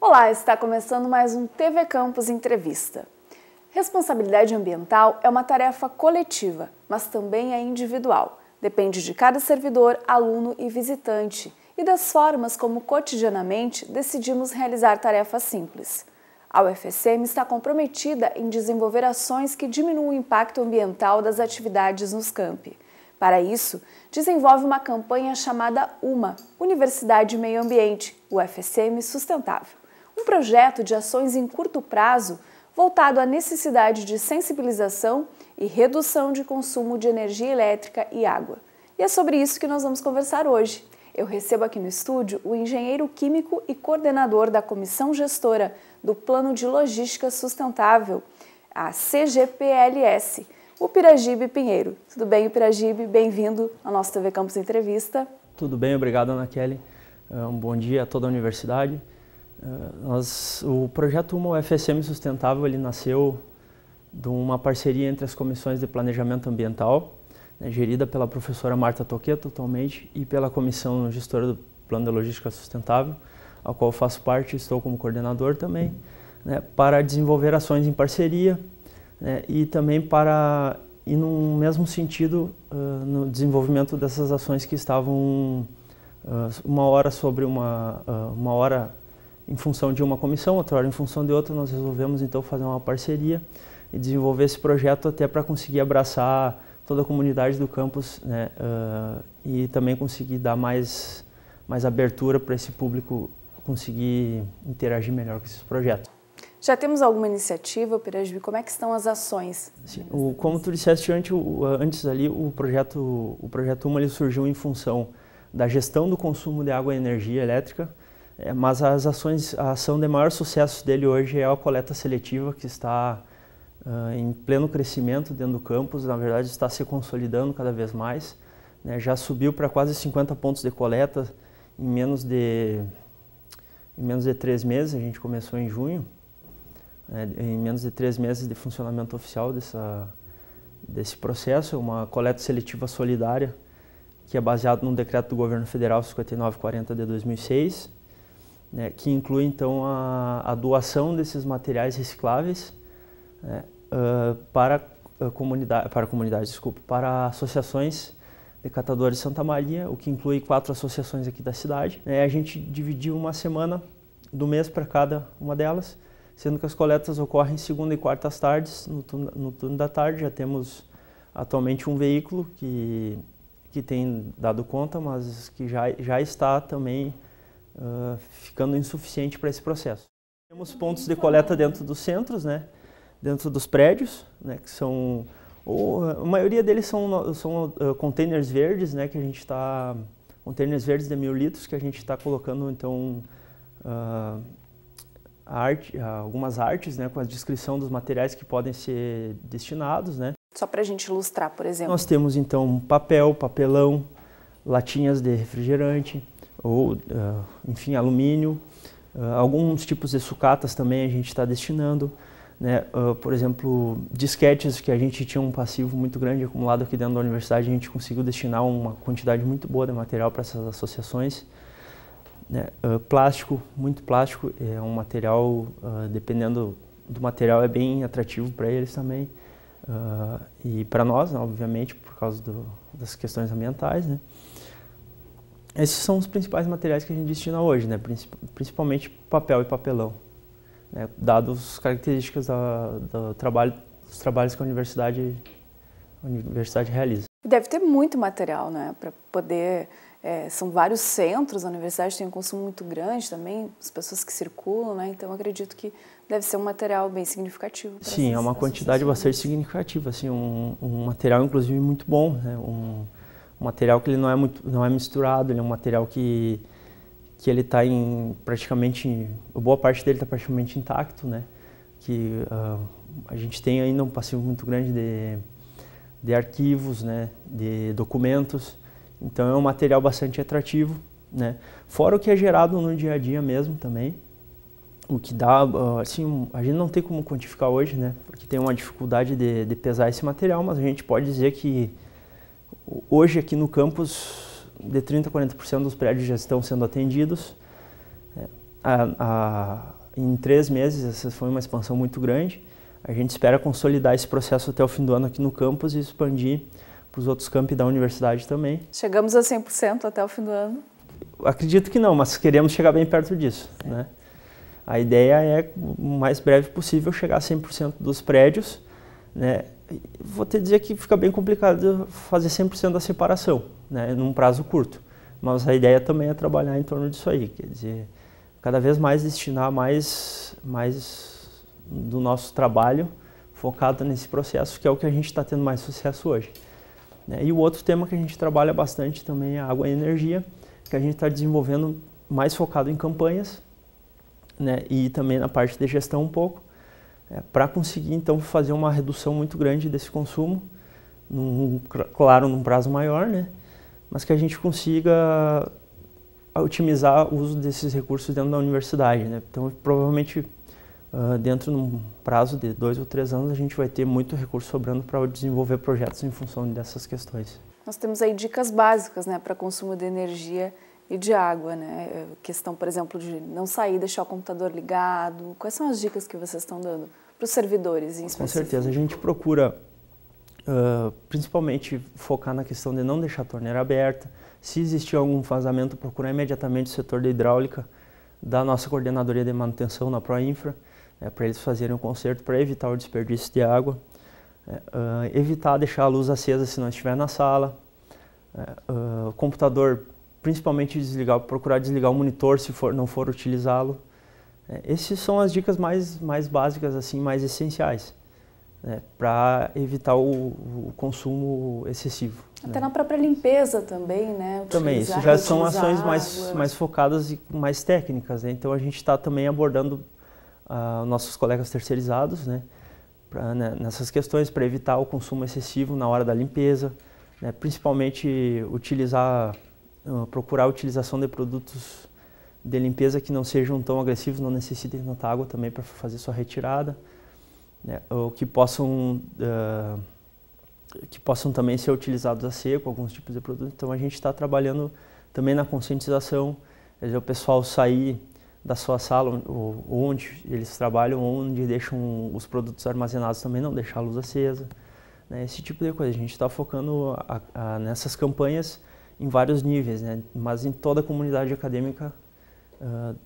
Olá, está começando mais um TV Campus Entrevista. Responsabilidade ambiental é uma tarefa coletiva, mas também é individual. Depende de cada servidor, aluno e visitante e das formas como cotidianamente decidimos realizar tarefas simples. A UFSM está comprometida em desenvolver ações que diminuam o impacto ambiental das atividades nos campi. Para isso, desenvolve uma campanha chamada UMA Universidade Meio Ambiente, UFSM Sustentável um projeto de ações em curto prazo voltado à necessidade de sensibilização e redução de consumo de energia elétrica e água. E é sobre isso que nós vamos conversar hoje. Eu recebo aqui no estúdio o engenheiro químico e coordenador da comissão gestora do Plano de Logística Sustentável, a CGPLS, o Piragibe Pinheiro. Tudo bem, Piragibe? Bem-vindo à nossa TV Campus Entrevista. Tudo bem, obrigado, Ana Kelly. É, um bom dia a toda a universidade. É, nós, o projeto Uma UFSM Sustentável ele nasceu de uma parceria entre as comissões de planejamento ambiental, né, gerida pela professora Marta Toqueto atualmente, e pela comissão gestora do Plano de Logística Sustentável, a qual faço parte, e estou como coordenador também, né, para desenvolver ações em parceria né, e também para ir no mesmo sentido uh, no desenvolvimento dessas ações que estavam uh, uma hora sobre uma, uh, uma hora em função de uma comissão, outra hora em função de outra, nós resolvemos então fazer uma parceria e desenvolver esse projeto até para conseguir abraçar toda a comunidade do campus né, e também conseguir dar mais, mais abertura para esse público conseguir interagir melhor com esses projetos. Já temos alguma iniciativa, Pirajuí? Como é que estão as ações? Sim, o, como tu disseste antes, o, antes ali, o projeto, o projeto UMA ele surgiu em função da gestão do consumo de água e energia elétrica, é, mas as ações, a ação de maior sucesso dele hoje é a coleta seletiva, que está uh, em pleno crescimento dentro do campus, na verdade está se consolidando cada vez mais. Né, já subiu para quase 50 pontos de coleta em menos de, em menos de três meses, a gente começou em junho né, em menos de três meses de funcionamento oficial dessa, desse processo, é uma coleta seletiva solidária que é baseado no decreto do governo federal 5940 de 2006, né, que inclui então a, a, doação desses materiais recicláveis né, uh, para comunidade, para comunidades, desculpa, para associações de catadores de Santa Maria, o que inclui quatro associações aqui da cidade. Né, a gente dividiu uma semana do mês para cada uma delas sendo que as coletas ocorrem segunda e quartas tardes, no turno, no turno da tarde já temos atualmente um veículo que, que tem dado conta, mas que já, já está também uh, ficando insuficiente para esse processo. Temos pontos de coleta dentro dos centros, né? dentro dos prédios, né? que são, ou, a maioria deles são, são uh, containers verdes, né? que a gente está, containers verdes de mil litros, que a gente está colocando então uh, arte, ah, algumas artes né, com a descrição dos materiais que podem ser destinados. Né. Só para a gente ilustrar, por exemplo. Nós temos então papel, papelão, latinhas de refrigerante, ou uh, enfim, alumínio. Uh, alguns tipos de sucatas também a gente está destinando. Né? Uh, por exemplo, disquetes que a gente tinha um passivo muito grande acumulado aqui dentro da universidade, a gente conseguiu destinar uma quantidade muito boa de material para essas associações. Né? Uh, plástico, muito plástico, é um material, uh, dependendo do material, é bem atrativo para eles também. Uh, e para nós, né, obviamente, por causa do, das questões ambientais. Né? Esses são os principais materiais que a gente destina hoje, né? principalmente papel e papelão. Né? Dados as características da, do trabalho, dos trabalhos que a universidade, a universidade realiza. Deve ter muito material né? para poder é, são vários centros, a universidade tem um consumo muito grande também, as pessoas que circulam, né? Então acredito que deve ser um material bem significativo. Sim, é essas, é uma quantidade bastante significativa, assim, um, um, material inclusive muito bom, né? Um, um, material que ele não é muito, não é misturado, ele é um material que que ele está em praticamente, boa parte dele está praticamente intacto, né? Que uh, a gente tem ainda um passivo muito grande de de arquivos, né? De documentos então é um material bastante atrativo, né? Fora o que é gerado no dia a dia mesmo também, o que dá, ah, assim, a gente não tem como quantificar hoje, né? Porque tem uma dificuldade de, de pesar esse material, mas a gente pode dizer que hoje aqui no campus, de 30% a 40% dos prédios já estão sendo atendidos. Né? A, a, em três meses, essa foi uma expansão muito grande. A gente espera consolidar esse processo até o fim do ano aqui no campus e expandir para os outros campi da universidade também. Chegamos a 100% até o fim do ano? Acredito que não, mas queremos chegar bem perto disso. É. Né? A ideia é, o mais breve possível, chegar a 100% dos prédios. Né? Vou te dizer que fica bem complicado fazer 100% da separação, né? num prazo curto. Mas a ideia também é trabalhar em torno disso aí, quer dizer, cada vez mais destinar mais, mais do nosso trabalho focado nesse processo, que é o que a gente está tendo mais sucesso hoje. Né? E o outro tema que a gente trabalha bastante também é água e energia, que a gente está desenvolvendo mais focado em campanhas né? e também na parte de gestão um pouco, é, para conseguir então fazer uma redução muito grande desse consumo, num, claro, num prazo maior, né? mas que a gente consiga otimizar o uso desses recursos dentro da universidade. Né? Então, provavelmente ah, dentro de um prazo de dois ou três anos, a gente vai ter muito recurso sobrando para desenvolver projetos em função dessas questões. Nós temos aí dicas básicas né, para consumo de energia e de água, né? É, questão, por exemplo, de não sair, deixar o computador ligado. Quais são as dicas que vocês estão dando para os servidores em específico? Com certeza, a gente procura uh, principalmente focar na questão de não deixar a torneira aberta. Se existir algum vazamento, procurar imediatamente o setor de hidráulica da nossa coordenadoria de manutenção na Proinfra. Infra é, para eles fazerem o um conserto para evitar o desperdício de água, é, uh, evitar deixar a luz acesa se não estiver na sala, uh, o computador principalmente desligar, procurar desligar o monitor se for, não for utilizá-lo. É, essas são as dicas mais, mais básicas, assim, mais essenciais. Né, para evitar o, o, consumo excessivo. Até né. na própria limpeza também, né? Utilizar, também, isso já são ações mais, mais focadas e mais técnicas, né? então a gente está também abordando uh, nossos colegas terceirizados né, pra, né, nessas questões para evitar o consumo excessivo na hora da limpeza, né, principalmente utilizar, uh, procurar a utilização de produtos de limpeza que não sejam tão agressivos, não necessitem tanta água também para fazer sua retirada, né, ou que possam, uh, que possam também ser utilizados a seco, alguns tipos de produtos. Então a gente está trabalhando também na conscientização, quer dizer, o pessoal sair da sua sala onde eles trabalham, onde deixam os produtos armazenados também, não deixar a luz acesa, né? esse tipo de coisa. A gente está focando a, a, nessas campanhas em vários níveis, né? mas em toda a comunidade acadêmica uh,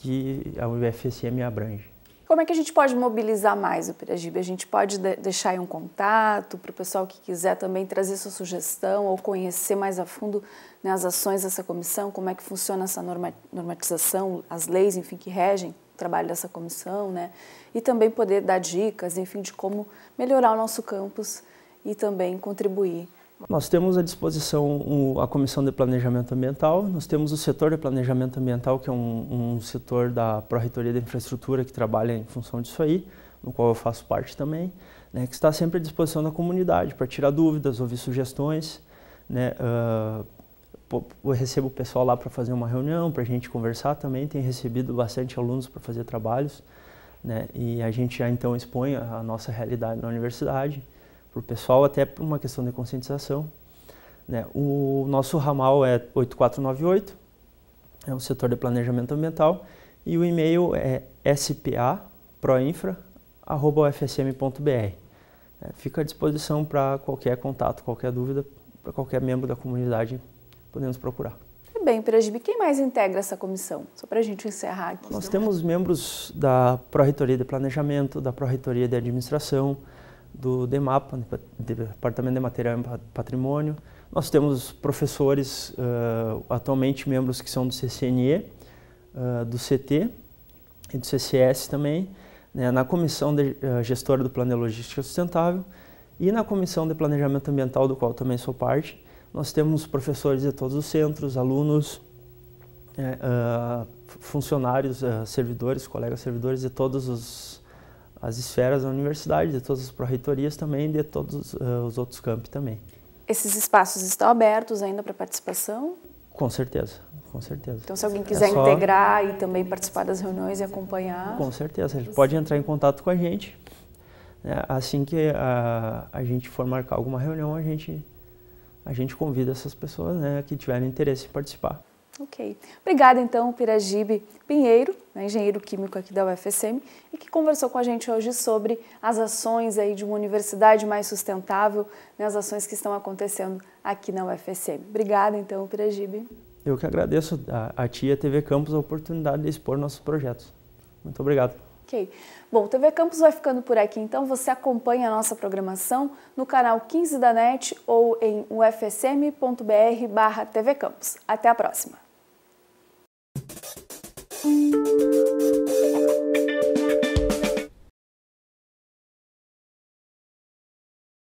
que a UFSM abrange. Como é que a gente pode mobilizar mais o Pirajibe? A gente pode de deixar aí um contato para o pessoal que quiser também trazer sua sugestão ou conhecer mais a fundo né, as ações dessa comissão, como é que funciona essa norma normatização, as leis, enfim, que regem o trabalho dessa comissão, né? E também poder dar dicas, enfim, de como melhorar o nosso campus e também contribuir nós temos à disposição a Comissão de Planejamento Ambiental, nós temos o setor de planejamento ambiental, que é um, um setor da Pró-Reitoria de Infraestrutura que trabalha em função disso aí, no qual eu faço parte também, né, que está sempre à disposição da comunidade para tirar dúvidas, ouvir sugestões. Né, uh, eu recebo o pessoal lá para fazer uma reunião, para a gente conversar também, tem recebido bastante alunos para fazer trabalhos. Né, e a gente já então expõe a nossa realidade na universidade para o pessoal, até por uma questão de conscientização. Né? O nosso ramal é 8498, é o setor de planejamento ambiental, e o e-mail é spa.proinfra.ufsm.br. É, fica à disposição para qualquer contato, qualquer dúvida, para qualquer membro da comunidade podemos procurar. E é bem, Pirajibi, quem mais integra essa comissão? Só para a gente encerrar aqui. Nós temos membros da Pró-Reitoria de Planejamento, da Pró-Reitoria de Administração, do DEMAPA, né, Departamento de Material e Patrimônio. Nós temos professores, uh, atualmente membros que são do CCNE, uh, eh, do CT e do CCS também, né, na Comissão de, uh, Gestora do Plano de Logística Sustentável e na Comissão de Planejamento Ambiental, do qual também sou parte. Nós temos professores de todos os centros, alunos, né, funcionários, servidores, colegas servidores de todos os as esferas da universidade, de todas as pró-reitorias também, de todos uh, os outros campi também. Esses espaços estão abertos ainda para participação? Com certeza, com certeza. Então, se alguém é quiser é só... integrar e também participar das reuniões e acompanhar... Com certeza, ele pode entrar em contato com a gente. Né? Assim que a, a gente for marcar alguma reunião, a gente, a gente convida essas pessoas né, que tiverem interesse em participar. Ok. Obrigada, então, Piragibe Pinheiro, né, engenheiro químico aqui da UFSM, e que conversou com a gente hoje sobre as ações aí de uma universidade mais sustentável, né, as ações que estão acontecendo aqui na UFSM. Obrigada, então, Piragibe. Eu que agradeço a, a TIA TV Campus a oportunidade de expor nossos projetos. Muito obrigado. Ok. Bom, o TV Campus vai ficando por aqui, então você acompanha a nossa programação no canal 15 da NET ou em ufsm.br barra TV Campus. Até a próxima!